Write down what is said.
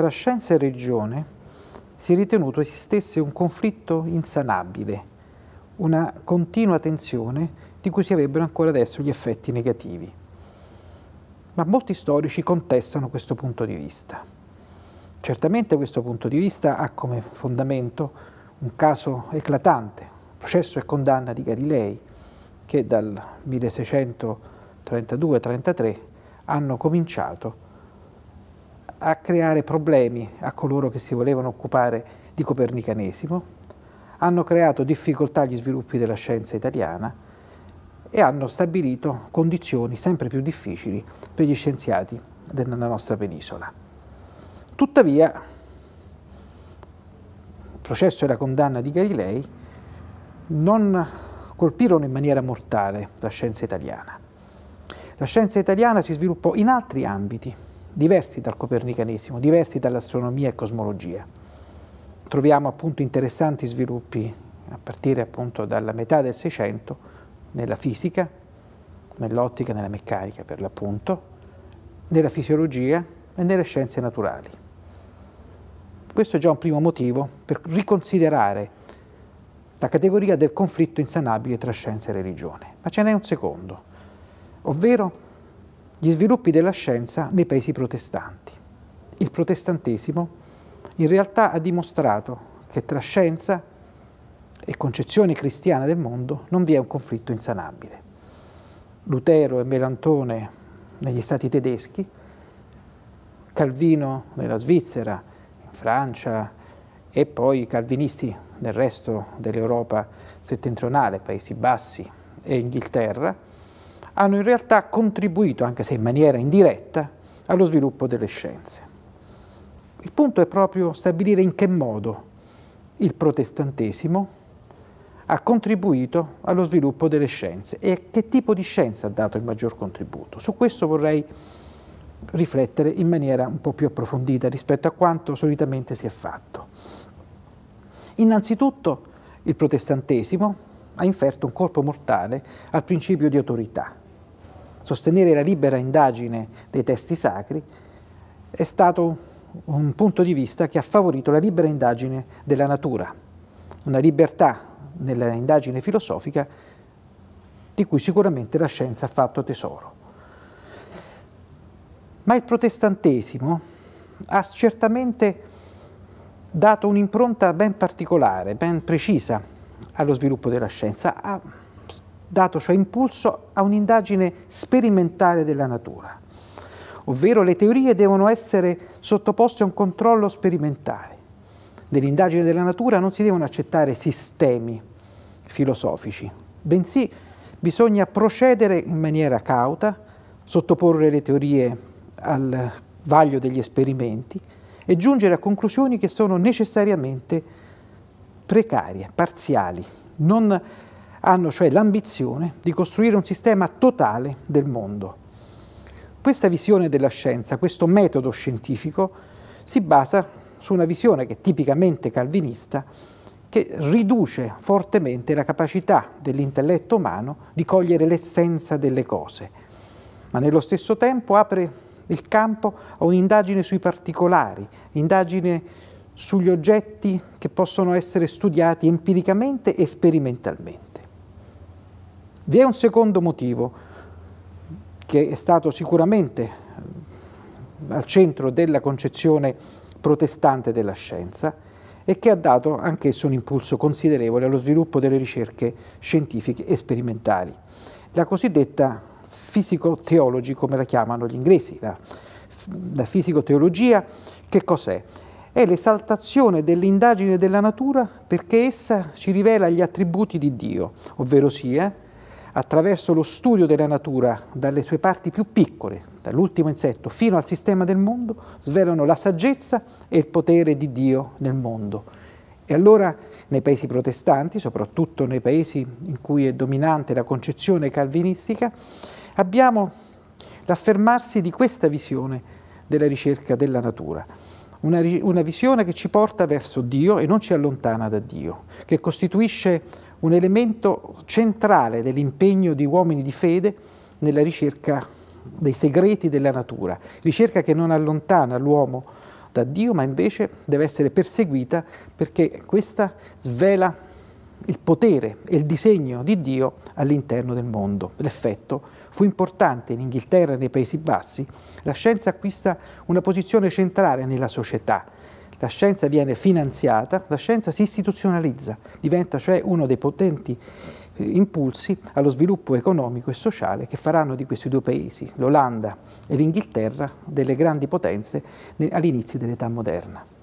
tra scienza e religione si è ritenuto esistesse un conflitto insanabile, una continua tensione di cui si avrebbero ancora adesso gli effetti negativi. Ma molti storici contestano questo punto di vista. Certamente questo punto di vista ha come fondamento un caso eclatante, processo e condanna di Galilei, che dal 1632-33 hanno cominciato a a creare problemi a coloro che si volevano occupare di copernicanesimo, hanno creato difficoltà agli sviluppi della scienza italiana e hanno stabilito condizioni sempre più difficili per gli scienziati della nostra penisola. Tuttavia, il processo e la condanna di Galilei non colpirono in maniera mortale la scienza italiana. La scienza italiana si sviluppò in altri ambiti, diversi dal copernicanesimo, diversi dall'astronomia e cosmologia. Troviamo appunto interessanti sviluppi a partire appunto dalla metà del Seicento nella fisica, nell'ottica, nella meccanica per l'appunto, nella fisiologia e nelle scienze naturali. Questo è già un primo motivo per riconsiderare la categoria del conflitto insanabile tra scienza e religione. Ma ce n'è un secondo, ovvero gli sviluppi della scienza nei paesi protestanti. Il protestantesimo in realtà ha dimostrato che tra scienza e concezione cristiana del mondo non vi è un conflitto insanabile. Lutero e Melantone negli stati tedeschi, Calvino nella Svizzera, in Francia e poi i calvinisti nel resto dell'Europa settentrionale, Paesi Bassi e Inghilterra, hanno in realtà contribuito, anche se in maniera indiretta, allo sviluppo delle scienze. Il punto è proprio stabilire in che modo il protestantesimo ha contribuito allo sviluppo delle scienze e che tipo di scienza ha dato il maggior contributo. Su questo vorrei riflettere in maniera un po' più approfondita rispetto a quanto solitamente si è fatto. Innanzitutto il protestantesimo ha inferto un colpo mortale al principio di autorità. Sostenere la libera indagine dei testi sacri è stato un punto di vista che ha favorito la libera indagine della natura, una libertà nella indagine filosofica di cui sicuramente la scienza ha fatto tesoro. Ma il protestantesimo ha certamente dato un'impronta ben particolare, ben precisa allo sviluppo della scienza, ha dato cioè impulso a un'indagine sperimentale della natura, ovvero le teorie devono essere sottoposte a un controllo sperimentale. Nell'indagine della natura non si devono accettare sistemi filosofici, bensì bisogna procedere in maniera cauta, sottoporre le teorie al vaglio degli esperimenti e giungere a conclusioni che sono necessariamente precarie, parziali, non hanno cioè l'ambizione di costruire un sistema totale del mondo. Questa visione della scienza, questo metodo scientifico, si basa su una visione che è tipicamente calvinista, che riduce fortemente la capacità dell'intelletto umano di cogliere l'essenza delle cose, ma nello stesso tempo apre il campo a un'indagine sui particolari, indagine sugli oggetti che possono essere studiati empiricamente e sperimentalmente. Vi è un secondo motivo che è stato sicuramente eh, al centro della concezione protestante della scienza e che ha dato anch'esso un impulso considerevole allo sviluppo delle ricerche scientifiche e sperimentali. La cosiddetta fisico-teology, come la chiamano gli inglesi, la, la fisico-teologia, che cos'è? è l'esaltazione dell'indagine della natura perché essa ci rivela gli attributi di Dio, ovvero sia, eh, attraverso lo studio della natura, dalle sue parti più piccole, dall'ultimo insetto fino al sistema del mondo, svelano la saggezza e il potere di Dio nel mondo. E allora nei paesi protestanti, soprattutto nei paesi in cui è dominante la concezione calvinistica, abbiamo l'affermarsi di questa visione della ricerca della natura una, una visione che ci porta verso Dio e non ci allontana da Dio, che costituisce un elemento centrale dell'impegno di uomini di fede nella ricerca dei segreti della natura, ricerca che non allontana l'uomo da Dio, ma invece deve essere perseguita perché questa svela il potere e il disegno di Dio all'interno del mondo, l'effetto di fu importante in Inghilterra e nei Paesi Bassi, la scienza acquista una posizione centrale nella società. La scienza viene finanziata, la scienza si istituzionalizza, diventa cioè uno dei potenti eh, impulsi allo sviluppo economico e sociale che faranno di questi due paesi, l'Olanda e l'Inghilterra, delle grandi potenze all'inizio dell'età moderna.